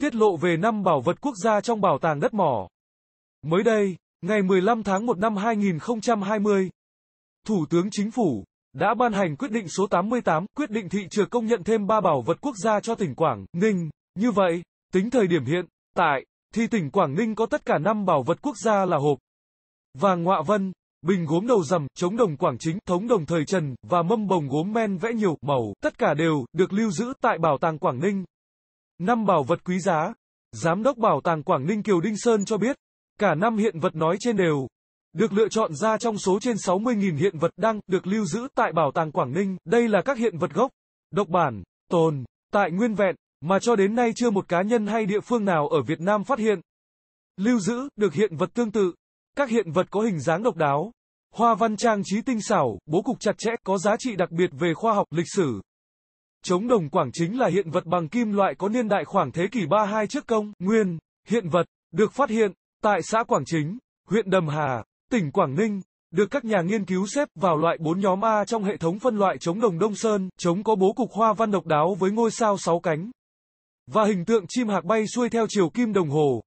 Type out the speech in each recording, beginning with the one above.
tiết lộ về năm bảo vật quốc gia trong bảo tàng đất mỏ. Mới đây, ngày 15 tháng 1 năm 2020, Thủ tướng Chính phủ đã ban hành quyết định số 88, quyết định thị trường công nhận thêm 3 bảo vật quốc gia cho tỉnh Quảng Ninh. Như vậy, tính thời điểm hiện tại thì tỉnh Quảng Ninh có tất cả 5 bảo vật quốc gia là hộp vàng ngọa vân, bình gốm đầu rằm, chống đồng quảng chính, thống đồng thời Trần và mâm bồng gốm men vẽ nhiều màu, tất cả đều được lưu giữ tại bảo tàng Quảng Ninh. Năm bảo vật quý giá. Giám đốc Bảo tàng Quảng Ninh Kiều Đinh Sơn cho biết, cả năm hiện vật nói trên đều được lựa chọn ra trong số trên 60.000 hiện vật đang được lưu giữ tại Bảo tàng Quảng Ninh. Đây là các hiện vật gốc, độc bản, tồn, tại nguyên vẹn, mà cho đến nay chưa một cá nhân hay địa phương nào ở Việt Nam phát hiện. Lưu giữ được hiện vật tương tự. Các hiện vật có hình dáng độc đáo, hoa văn trang trí tinh xảo, bố cục chặt chẽ, có giá trị đặc biệt về khoa học, lịch sử chống đồng Quảng chính là hiện vật bằng kim loại có niên đại khoảng thế kỷ 32 trước công nguyên. Hiện vật được phát hiện tại xã Quảng Chính, huyện Đầm Hà, tỉnh Quảng Ninh, được các nhà nghiên cứu xếp vào loại 4 nhóm A trong hệ thống phân loại chống đồng Đông Sơn. Chống có bố cục hoa văn độc đáo với ngôi sao sáu cánh và hình tượng chim hạc bay xuôi theo chiều kim đồng hồ.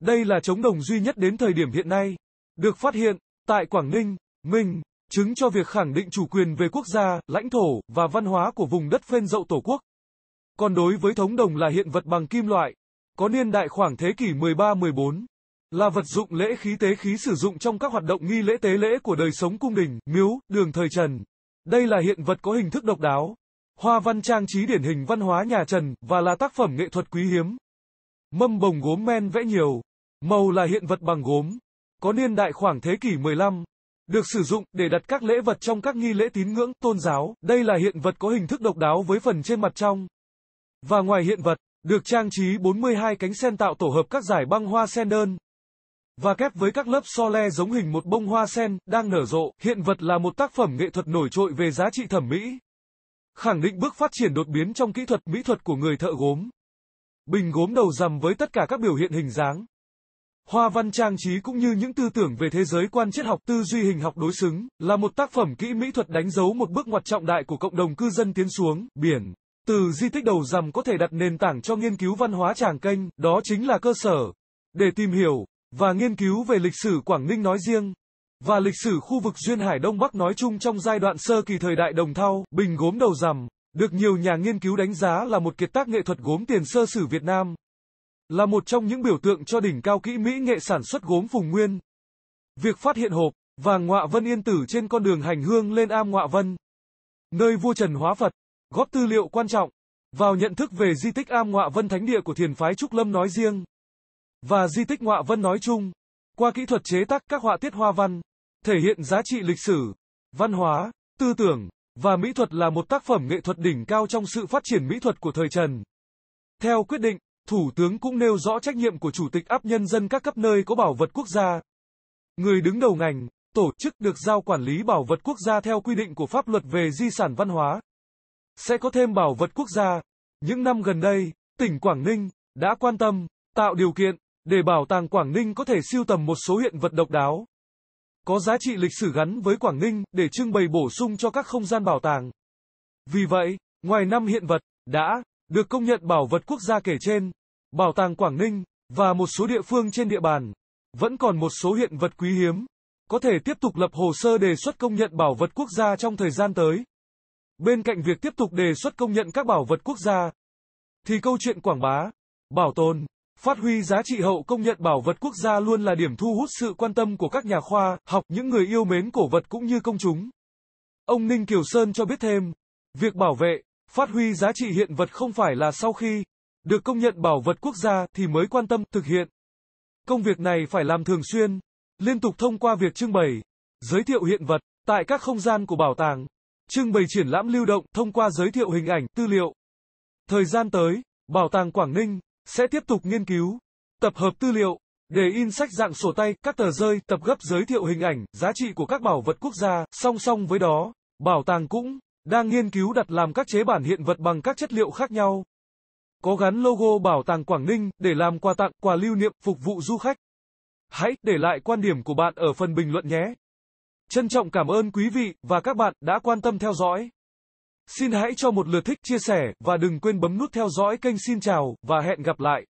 Đây là chống đồng duy nhất đến thời điểm hiện nay, được phát hiện tại Quảng Ninh, Minh chứng cho việc khẳng định chủ quyền về quốc gia, lãnh thổ và văn hóa của vùng đất phên dậu Tổ quốc. Còn đối với thống đồng là hiện vật bằng kim loại, có niên đại khoảng thế kỷ 13-14, là vật dụng lễ khí tế khí sử dụng trong các hoạt động nghi lễ tế lễ của đời sống cung đình, miếu, đường thời Trần. Đây là hiện vật có hình thức độc đáo, hoa văn trang trí điển hình văn hóa nhà Trần và là tác phẩm nghệ thuật quý hiếm. Mâm bồng gốm men vẽ nhiều, màu là hiện vật bằng gốm, có niên đại khoảng thế kỷ 15, được sử dụng để đặt các lễ vật trong các nghi lễ tín ngưỡng, tôn giáo. Đây là hiện vật có hình thức độc đáo với phần trên mặt trong và ngoài hiện vật, được trang trí 42 cánh sen tạo tổ hợp các giải băng hoa sen đơn và kép với các lớp so le giống hình một bông hoa sen đang nở rộ. Hiện vật là một tác phẩm nghệ thuật nổi trội về giá trị thẩm mỹ, khẳng định bước phát triển đột biến trong kỹ thuật mỹ thuật của người thợ gốm. Bình gốm đầu rằm với tất cả các biểu hiện hình dáng, Hoa văn trang trí cũng như những tư tưởng về thế giới quan triết học tư duy hình học đối xứng, là một tác phẩm kỹ mỹ thuật đánh dấu một bước ngoặt trọng đại của cộng đồng cư dân tiến xuống, biển. Từ di tích đầu rằm có thể đặt nền tảng cho nghiên cứu văn hóa Tràng Canh, đó chính là cơ sở. Để tìm hiểu, và nghiên cứu về lịch sử Quảng Ninh nói riêng, và lịch sử khu vực Duyên Hải Đông Bắc nói chung trong giai đoạn sơ kỳ thời đại Đồng Thau, Bình gốm đầu rằm, được nhiều nhà nghiên cứu đánh giá là một kiệt tác nghệ thuật gốm tiền sơ sử Việt Nam là một trong những biểu tượng cho đỉnh cao kỹ mỹ nghệ sản xuất gốm vùng nguyên. Việc phát hiện hộp vàng ngọa vân yên tử trên con đường hành hương lên am ngọa vân, nơi vua Trần hóa Phật, góp tư liệu quan trọng vào nhận thức về di tích am ngọa vân thánh địa của thiền phái Trúc Lâm nói riêng và di tích ngọa vân nói chung, qua kỹ thuật chế tác các họa tiết hoa văn, thể hiện giá trị lịch sử, văn hóa, tư tưởng và mỹ thuật là một tác phẩm nghệ thuật đỉnh cao trong sự phát triển mỹ thuật của thời Trần. Theo quyết định Thủ tướng cũng nêu rõ trách nhiệm của Chủ tịch áp nhân dân các cấp nơi có bảo vật quốc gia. Người đứng đầu ngành, tổ chức được giao quản lý bảo vật quốc gia theo quy định của pháp luật về di sản văn hóa. Sẽ có thêm bảo vật quốc gia. Những năm gần đây, tỉnh Quảng Ninh đã quan tâm, tạo điều kiện để bảo tàng Quảng Ninh có thể siêu tầm một số hiện vật độc đáo có giá trị lịch sử gắn với Quảng Ninh để trưng bày bổ sung cho các không gian bảo tàng. Vì vậy, ngoài năm hiện vật đã được công nhận bảo vật quốc gia kể trên, Bảo tàng Quảng Ninh, và một số địa phương trên địa bàn, vẫn còn một số hiện vật quý hiếm, có thể tiếp tục lập hồ sơ đề xuất công nhận bảo vật quốc gia trong thời gian tới. Bên cạnh việc tiếp tục đề xuất công nhận các bảo vật quốc gia, thì câu chuyện quảng bá, bảo tồn, phát huy giá trị hậu công nhận bảo vật quốc gia luôn là điểm thu hút sự quan tâm của các nhà khoa học những người yêu mến cổ vật cũng như công chúng. Ông Ninh Kiều Sơn cho biết thêm, việc bảo vệ, Phát huy giá trị hiện vật không phải là sau khi được công nhận bảo vật quốc gia thì mới quan tâm thực hiện. Công việc này phải làm thường xuyên, liên tục thông qua việc trưng bày, giới thiệu hiện vật tại các không gian của bảo tàng, trưng bày triển lãm lưu động thông qua giới thiệu hình ảnh, tư liệu. Thời gian tới, Bảo tàng Quảng Ninh sẽ tiếp tục nghiên cứu, tập hợp tư liệu để in sách dạng sổ tay, các tờ rơi, tập gấp giới thiệu hình ảnh, giá trị của các bảo vật quốc gia, song song với đó, bảo tàng cũng đang nghiên cứu đặt làm các chế bản hiện vật bằng các chất liệu khác nhau. Có gắn logo Bảo tàng Quảng Ninh để làm quà tặng, quà lưu niệm, phục vụ du khách. Hãy để lại quan điểm của bạn ở phần bình luận nhé. Trân trọng cảm ơn quý vị và các bạn đã quan tâm theo dõi. Xin hãy cho một lượt thích, chia sẻ và đừng quên bấm nút theo dõi kênh Xin chào và hẹn gặp lại.